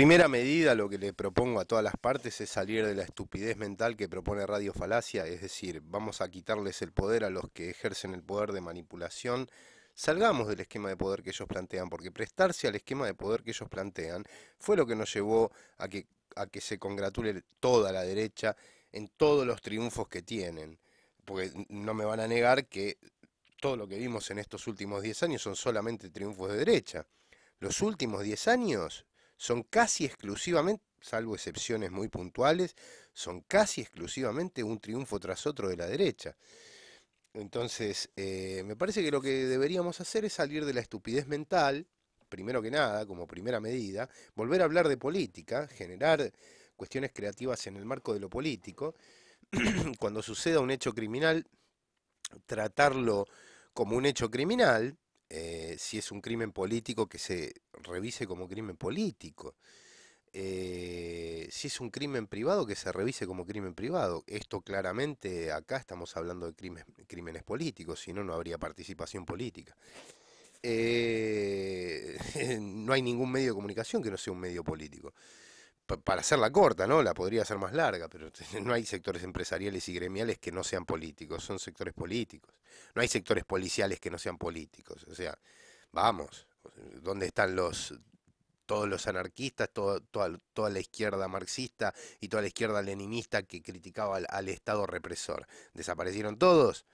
primera medida, lo que le propongo a todas las partes es salir de la estupidez mental que propone Radio Falacia, es decir, vamos a quitarles el poder a los que ejercen el poder de manipulación. Salgamos del esquema de poder que ellos plantean, porque prestarse al esquema de poder que ellos plantean fue lo que nos llevó a que, a que se congratule toda la derecha en todos los triunfos que tienen. Porque no me van a negar que todo lo que vimos en estos últimos 10 años son solamente triunfos de derecha. Los últimos 10 años son casi exclusivamente, salvo excepciones muy puntuales, son casi exclusivamente un triunfo tras otro de la derecha. Entonces, eh, me parece que lo que deberíamos hacer es salir de la estupidez mental, primero que nada, como primera medida, volver a hablar de política, generar cuestiones creativas en el marco de lo político, cuando suceda un hecho criminal, tratarlo como un hecho criminal, eh, si es un crimen político, que se revise como crimen político. Eh, si es un crimen privado, que se revise como crimen privado. Esto claramente, acá estamos hablando de crímenes políticos, si no, no habría participación política. Eh, no hay ningún medio de comunicación que no sea un medio político para hacerla corta, ¿no? La podría hacer más larga, pero no hay sectores empresariales y gremiales que no sean políticos, son sectores políticos. No hay sectores policiales que no sean políticos. O sea, vamos, ¿dónde están los todos los anarquistas, toda, toda, la izquierda marxista y toda la izquierda leninista que criticaba al, Estado represor? ¿Desaparecieron todos?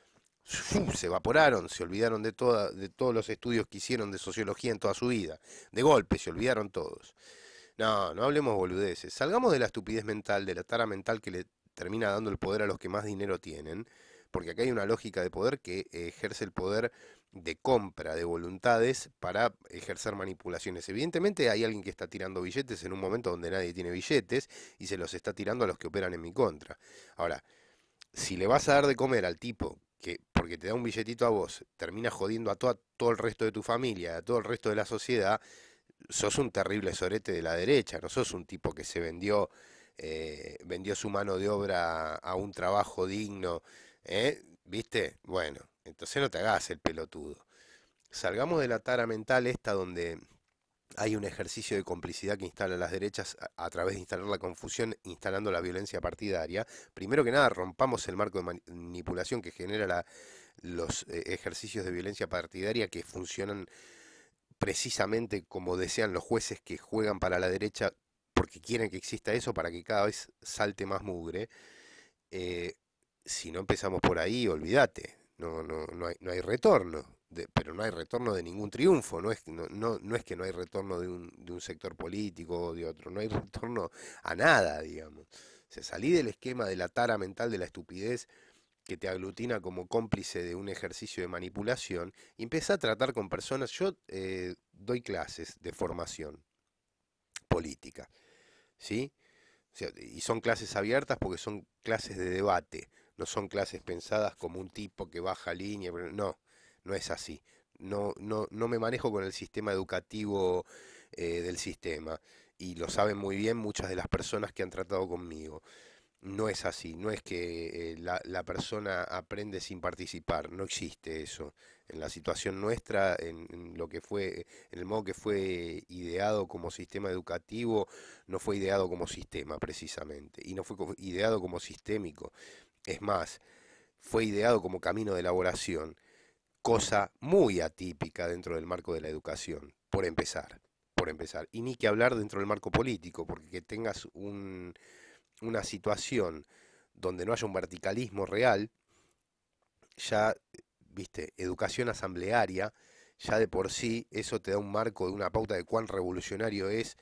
se evaporaron, se olvidaron de, toda, de todos los estudios que hicieron de sociología en toda su vida. De golpe, se olvidaron todos. No, no hablemos boludeces. Salgamos de la estupidez mental, de la tara mental que le termina dando el poder a los que más dinero tienen, porque acá hay una lógica de poder que eh, ejerce el poder de compra de voluntades para ejercer manipulaciones. Evidentemente hay alguien que está tirando billetes en un momento donde nadie tiene billetes y se los está tirando a los que operan en mi contra. Ahora, si le vas a dar de comer al tipo que porque te da un billetito a vos, termina jodiendo a todo, todo el resto de tu familia, a todo el resto de la sociedad, sos un terrible sorete de la derecha, no sos un tipo que se vendió, eh, vendió su mano de obra a un trabajo digno, ¿eh? ¿viste? Bueno, entonces no te hagas el pelotudo. Salgamos de la tara mental esta donde hay un ejercicio de complicidad que instalan las derechas a, través de instalar la confusión, instalando la violencia partidaria. Primero que nada, rompamos el marco de manipulación que genera los eh, ejercicios de violencia partidaria que funcionan precisamente como desean los jueces que juegan para la derecha porque quieren que exista eso para que cada vez salte más mugre, eh, si no empezamos por ahí, olvídate, no, no, no, hay, no hay retorno, de, pero no hay retorno de ningún triunfo, no es, no, no, es que no hay retorno de un, de un sector político o de otro, no hay retorno a nada, digamos. se salí del esquema de la tara mental de la estupidez que te aglutina como cómplice de un ejercicio de manipulación y empieza a tratar con personas. Yo eh, doy clases de formación política, ¿sí? y son clases abiertas porque son clases de debate, no son clases pensadas como un tipo que baja línea, no, no es así. No, no, me manejo con el sistema educativo eh, del sistema y lo saben muy bien muchas de las personas que han tratado conmigo no es así, no es que eh, la, persona aprende sin participar, no existe eso. En la situación nuestra, en, lo que fue, en el modo que fue ideado como sistema educativo, no fue ideado como sistema precisamente, y no fue ideado como sistémico. Es más, fue ideado como camino de elaboración, cosa muy atípica dentro del marco de la educación, por empezar, por empezar. Y ni que hablar dentro del marco político, porque que tengas un una situación donde no haya un verticalismo real, ya, viste, educación asamblearia, ya de por sí eso te da un marco de una pauta de cuán revolucionario es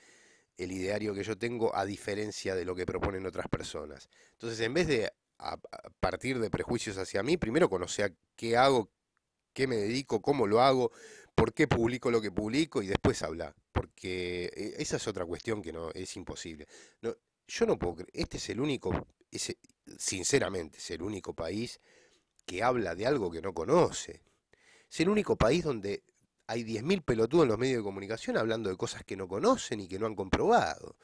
el ideario que yo tengo a diferencia de lo que proponen otras personas. Entonces, en vez de partir de prejuicios hacia mí, primero conocer qué hago, qué me dedico, cómo lo hago, por qué publico lo que publico y después habla. Porque eh, esa es otra cuestión que no es imposible yo no puedo creer, este es el único, sinceramente, es el único país que habla de algo que no conoce. Es el único país donde hay 10.000 pelotudos en los medios de comunicación hablando de cosas que no conocen y que no han comprobado.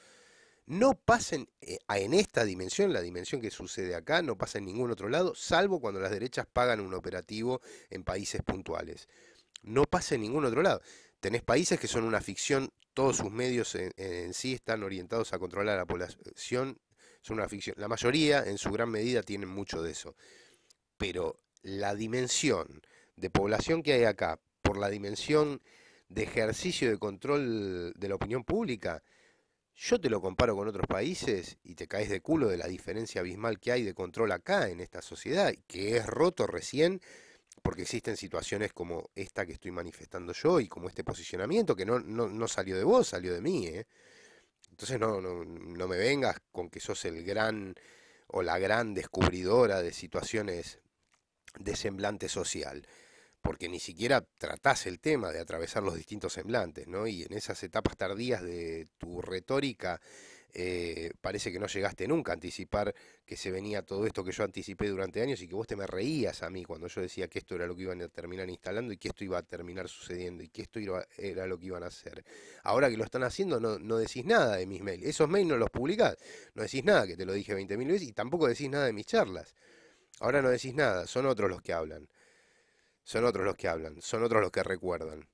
No pasen eh, en esta dimensión, la dimensión que sucede acá, no pasa en ningún otro lado, salvo cuando las derechas pagan un operativo en países puntuales no pasa en ningún otro lado. Tenés países que son una ficción, todos sus medios en, sí están orientados a controlar a la población, son una ficción. La mayoría, en su gran medida, tienen mucho de eso. Pero la dimensión de población que hay acá, por la dimensión de ejercicio de control de la opinión pública, yo te lo comparo con otros países y te caes de culo de la diferencia abismal que hay de control acá en esta sociedad, que es roto recién porque existen situaciones como esta que estoy manifestando yo y como este posicionamiento que no, no, salió de vos, salió de mí. ¿eh? Entonces no, no, me vengas con que sos el gran o la gran descubridora de situaciones de semblante social, porque ni siquiera tratás el tema de atravesar los distintos semblantes, ¿no? Y en esas etapas tardías de tu retórica eh, parece que no llegaste nunca a anticipar que se venía todo esto que yo anticipé durante años y que vos te me reías a mí cuando yo decía que esto era lo que iban a terminar instalando y que esto iba a terminar sucediendo y que esto era lo que iban a hacer. Ahora que lo están haciendo no, no decís nada de mis mails, esos mails no los publicás, no decís nada, que te lo dije 20.000 veces y tampoco decís nada de mis charlas. Ahora no decís nada, son otros los que hablan. Son otros los que hablan, son otros los que recuerdan.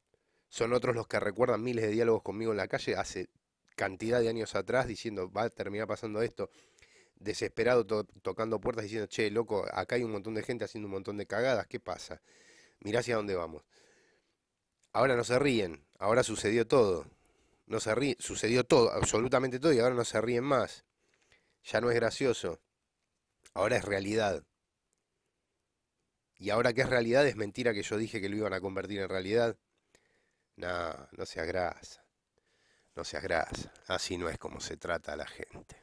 Son otros los que recuerdan miles de diálogos conmigo en la calle hace cantidad de años atrás diciendo, va a terminar pasando esto, desesperado tocando puertas diciendo, che, loco, acá hay un montón de gente haciendo un montón de cagadas, ¿qué pasa? Mirá hacia dónde vamos. Ahora no se ríen, ahora sucedió todo. No se ríen, sucedió todo, absolutamente todo, y ahora no se ríen más. Ya no es gracioso. Ahora es realidad. Y ahora que es realidad, es mentira que yo dije que lo iban a convertir en realidad. No, no seas grasa. No seas grasa. Así no es como se trata a la gente.